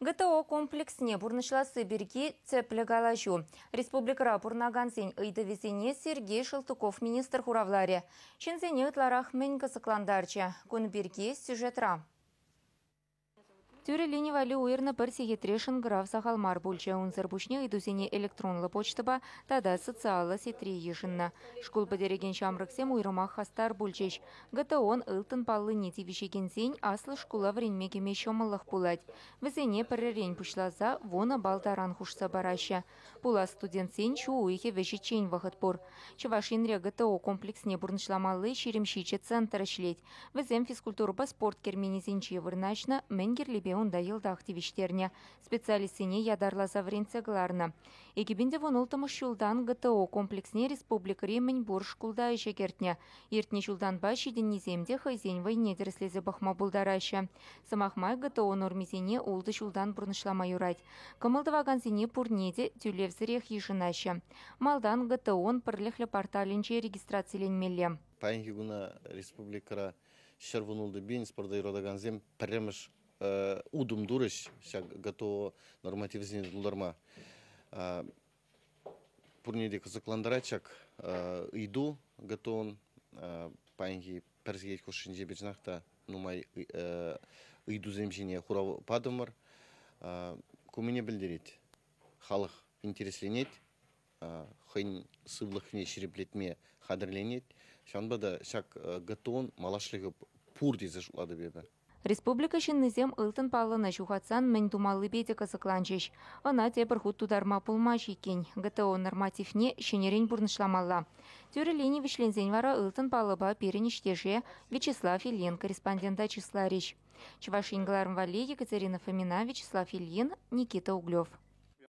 ГТО комплексне бурнышласы берге цеплегалашу. Республика бурнаганзен ыйдывесене Сергей Шылтыков министр хуравларе. Чензене ытларах мен кысыкландарча. Күн сюжетра. Тюре ленивали уйрны бір сегетрешін граф сағалмар бульча унзырбушне идузене электронлы почтаба тада социалы сетре ешінна. Школ бадереген шамрыксем уйрымақ хастар бульчеш. Гата он ылтын паллы нети вишегензен аслы шкула вренмегеме шомылық булать. Візене пірірен за вона балтаран хушса бараща. Була студентсен чу уйхе вешечен вахыт бур. Чывашинре ГТО комплексне бурнышламалы шеремшиче центр шлеть. Візем по спорт керменезен чевырначна менгерлебе онда елда активиштеріне, специалисіне ядарла завренце ғыларны. Екебінде вон жылдан ГТО комплексіне республик ремень борш кулда іші кертіне. Ертіне жылдан ба шиден неземде хайзен вай недерслезі бақма бұлдарайшы. Самахмай ГТО нормезене олды жылдан бұрнышлама юрайд. Кымылдываган зене пурнеде тюлевзірех ешінайшы. Малдан ГТО-н пірліхлі порталінче регистрацияленмелі. Пайынхи гуна республикара шервунулды бейін спорда иродаган зем Э, удум дурыш ся готово норматив зиндулдарма пурнедик закландарачак иду готон панги перзгейт кошинже бежнахта нумай э, иду земжине хурав падымыр көміне білдіреді халық интересленеді хын сыблық не шереплетме қадірленеді шанбада шак гатон малашлығы пур дезе жулады бебі Республика шиннызем ылтын паллына ухатсан мӹнь думалы беде кызыкланчыш. тепр худ тударма пулмаш икен. ГТО нормативне шенерен бурнышламалла. Тюрі Леневичлензен вара ылтын палыба перенештеже Вячеслав Ильин корреспондента числарич. Чуваш Ингларм Екатерина Фомина, Вячеслав Ильин, Никита Углев.